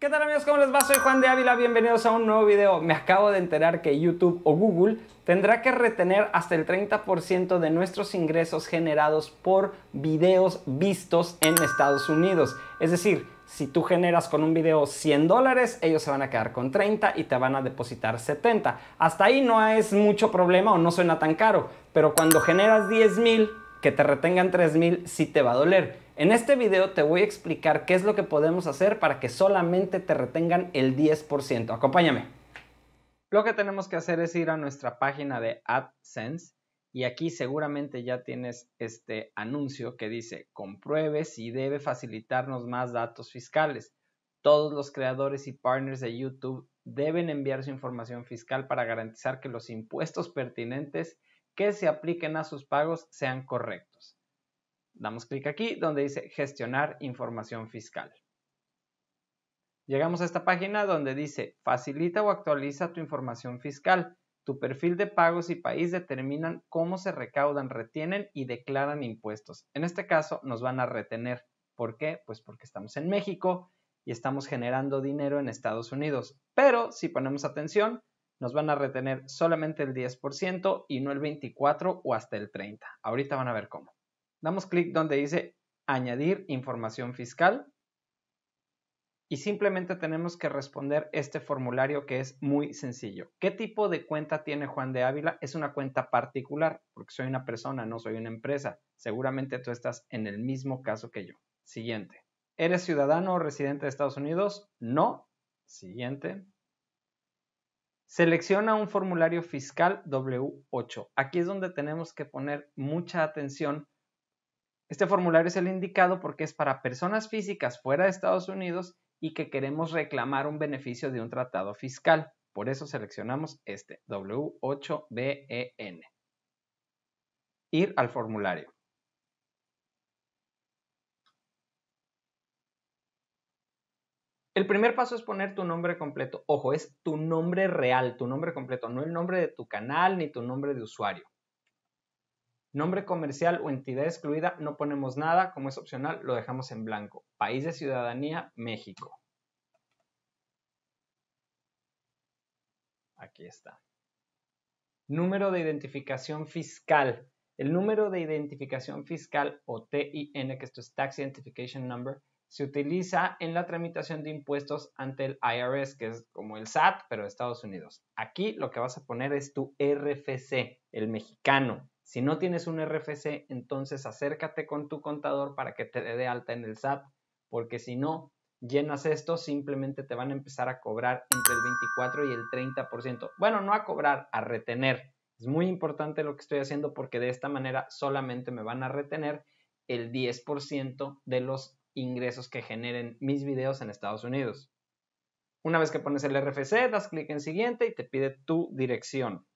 ¿Qué tal amigos? ¿Cómo les va? Soy Juan de Ávila, bienvenidos a un nuevo video. Me acabo de enterar que YouTube o Google tendrá que retener hasta el 30% de nuestros ingresos generados por videos vistos en Estados Unidos. Es decir, si tú generas con un video 100 dólares, ellos se van a quedar con 30 y te van a depositar 70. Hasta ahí no es mucho problema o no suena tan caro, pero cuando generas 10 mil, que te retengan 3 mil sí te va a doler. En este video te voy a explicar qué es lo que podemos hacer para que solamente te retengan el 10%. Acompáñame. Lo que tenemos que hacer es ir a nuestra página de AdSense y aquí seguramente ya tienes este anuncio que dice compruebe si debe facilitarnos más datos fiscales. Todos los creadores y partners de YouTube deben enviar su información fiscal para garantizar que los impuestos pertinentes que se apliquen a sus pagos sean correctos. Damos clic aquí donde dice gestionar información fiscal. Llegamos a esta página donde dice facilita o actualiza tu información fiscal. Tu perfil de pagos y país determinan cómo se recaudan, retienen y declaran impuestos. En este caso nos van a retener. ¿Por qué? Pues porque estamos en México y estamos generando dinero en Estados Unidos. Pero si ponemos atención, nos van a retener solamente el 10% y no el 24 o hasta el 30. Ahorita van a ver cómo damos clic donde dice añadir información fiscal y simplemente tenemos que responder este formulario que es muy sencillo. ¿Qué tipo de cuenta tiene Juan de Ávila? Es una cuenta particular, porque soy una persona, no soy una empresa. Seguramente tú estás en el mismo caso que yo. Siguiente. ¿Eres ciudadano o residente de Estados Unidos? No. Siguiente. Selecciona un formulario fiscal W8. Aquí es donde tenemos que poner mucha atención este formulario es el indicado porque es para personas físicas fuera de Estados Unidos y que queremos reclamar un beneficio de un tratado fiscal. Por eso seleccionamos este, W8BEN. Ir al formulario. El primer paso es poner tu nombre completo. Ojo, es tu nombre real, tu nombre completo, no el nombre de tu canal ni tu nombre de usuario. Nombre comercial o entidad excluida, no ponemos nada, como es opcional, lo dejamos en blanco. País de ciudadanía, México. Aquí está. Número de identificación fiscal. El número de identificación fiscal o TIN, que esto es Tax Identification Number, se utiliza en la tramitación de impuestos ante el IRS, que es como el SAT, pero de Estados Unidos. Aquí lo que vas a poner es tu RFC, el mexicano, si no tienes un RFC, entonces acércate con tu contador para que te dé de alta en el SAT, porque si no llenas esto, simplemente te van a empezar a cobrar entre el 24 y el 30%. Bueno, no a cobrar, a retener. Es muy importante lo que estoy haciendo porque de esta manera solamente me van a retener el 10% de los ingresos que generen mis videos en Estados Unidos. Una vez que pones el RFC, das clic en siguiente y te pide tu dirección.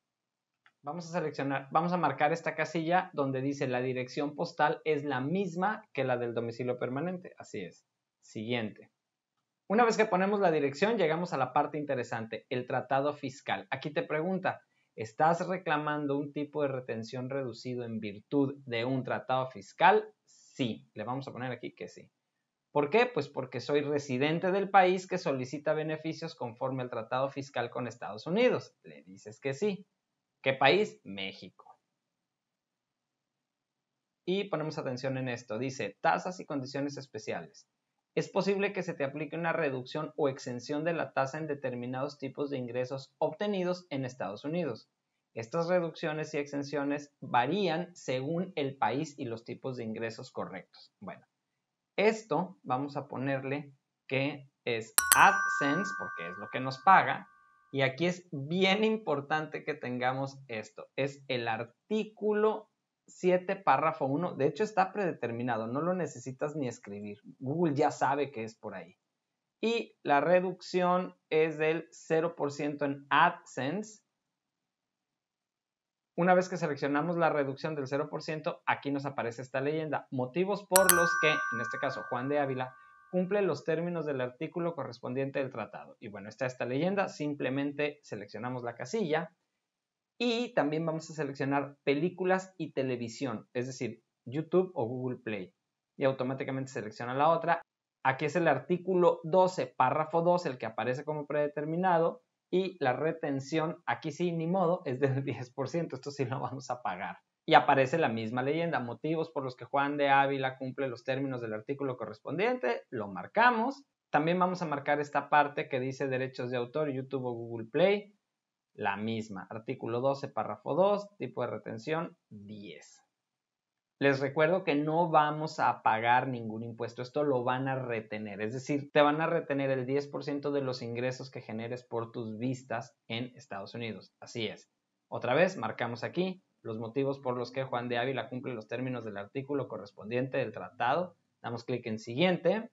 Vamos a seleccionar, vamos a marcar esta casilla donde dice la dirección postal es la misma que la del domicilio permanente. Así es. Siguiente. Una vez que ponemos la dirección, llegamos a la parte interesante, el tratado fiscal. Aquí te pregunta, ¿estás reclamando un tipo de retención reducido en virtud de un tratado fiscal? Sí, le vamos a poner aquí que sí. ¿Por qué? Pues porque soy residente del país que solicita beneficios conforme al tratado fiscal con Estados Unidos. Le dices que sí. ¿Qué país? México. Y ponemos atención en esto. Dice, tasas y condiciones especiales. Es posible que se te aplique una reducción o exención de la tasa en determinados tipos de ingresos obtenidos en Estados Unidos. Estas reducciones y exenciones varían según el país y los tipos de ingresos correctos. Bueno, esto vamos a ponerle que es AdSense, porque es lo que nos paga, y aquí es bien importante que tengamos esto. Es el artículo 7, párrafo 1. De hecho, está predeterminado, no lo necesitas ni escribir. Google ya sabe que es por ahí. Y la reducción es del 0% en AdSense. Una vez que seleccionamos la reducción del 0%, aquí nos aparece esta leyenda. Motivos por los que, en este caso, Juan de Ávila cumple los términos del artículo correspondiente del tratado. Y bueno, está esta leyenda, simplemente seleccionamos la casilla y también vamos a seleccionar películas y televisión, es decir, YouTube o Google Play. Y automáticamente selecciona la otra. Aquí es el artículo 12, párrafo 2, el que aparece como predeterminado. Y la retención, aquí sí, ni modo, es del 10%. Esto sí lo vamos a pagar y aparece la misma leyenda, motivos por los que Juan de Ávila cumple los términos del artículo correspondiente, lo marcamos. También vamos a marcar esta parte que dice derechos de autor, YouTube o Google Play, la misma, artículo 12, párrafo 2, tipo de retención 10. Les recuerdo que no vamos a pagar ningún impuesto, esto lo van a retener, es decir, te van a retener el 10% de los ingresos que generes por tus vistas en Estados Unidos. Así es. Otra vez, marcamos aquí los motivos por los que Juan de Ávila cumple los términos del artículo correspondiente del tratado. Damos clic en siguiente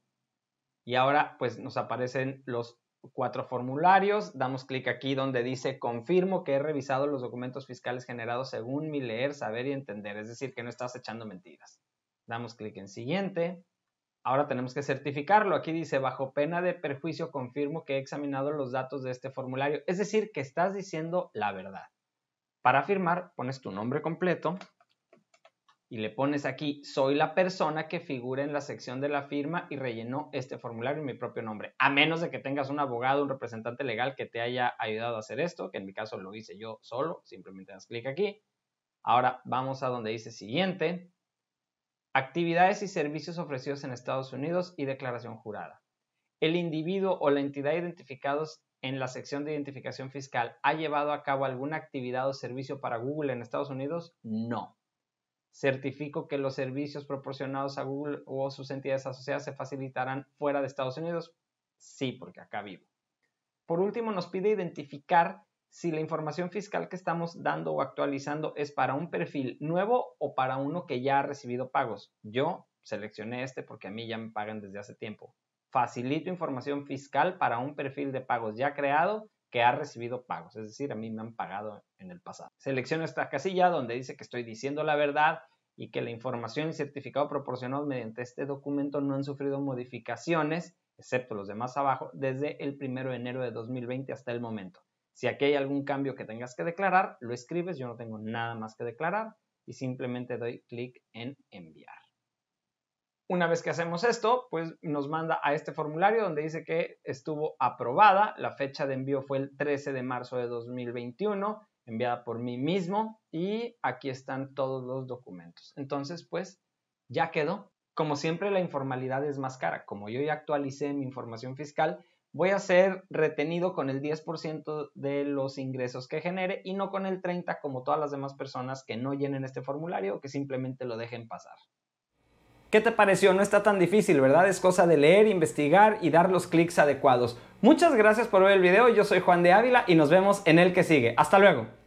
y ahora pues nos aparecen los cuatro formularios. Damos clic aquí donde dice confirmo que he revisado los documentos fiscales generados según mi leer, saber y entender, es decir, que no estás echando mentiras. Damos clic en siguiente. Ahora tenemos que certificarlo. Aquí dice, bajo pena de perjuicio, confirmo que he examinado los datos de este formulario. Es decir, que estás diciendo la verdad. Para firmar, pones tu nombre completo y le pones aquí, soy la persona que figura en la sección de la firma y rellenó este formulario en mi propio nombre. A menos de que tengas un abogado, un representante legal que te haya ayudado a hacer esto, que en mi caso lo hice yo solo, simplemente das clic aquí. Ahora vamos a donde dice siguiente. Actividades y servicios ofrecidos en Estados Unidos y declaración jurada. El individuo o la entidad identificados en la sección de identificación fiscal, ¿ha llevado a cabo alguna actividad o servicio para Google en Estados Unidos? No. Certifico que los servicios proporcionados a Google o sus entidades asociadas se facilitarán fuera de Estados Unidos. Sí, porque acá vivo. Por último, nos pide identificar si la información fiscal que estamos dando o actualizando es para un perfil nuevo o para uno que ya ha recibido pagos. Yo seleccioné este porque a mí ya me pagan desde hace tiempo facilito información fiscal para un perfil de pagos ya creado que ha recibido pagos, es decir, a mí me han pagado en el pasado. Selecciono esta casilla donde dice que estoy diciendo la verdad y que la información y certificado proporcionados mediante este documento no han sufrido modificaciones, excepto los demás abajo, desde el 1 de enero de 2020 hasta el momento. Si aquí hay algún cambio que tengas que declarar, lo escribes, yo no tengo nada más que declarar y simplemente doy clic en enviar. Una vez que hacemos esto, pues nos manda a este formulario donde dice que estuvo aprobada. La fecha de envío fue el 13 de marzo de 2021, enviada por mí mismo y aquí están todos los documentos. Entonces, pues ya quedó. Como siempre, la informalidad es más cara. Como yo ya actualicé mi información fiscal, voy a ser retenido con el 10% de los ingresos que genere y no con el 30% como todas las demás personas que no llenen este formulario o que simplemente lo dejen pasar. ¿Qué te pareció? No está tan difícil, ¿verdad? Es cosa de leer, investigar y dar los clics adecuados. Muchas gracias por ver el video, yo soy Juan de Ávila y nos vemos en el que sigue. ¡Hasta luego!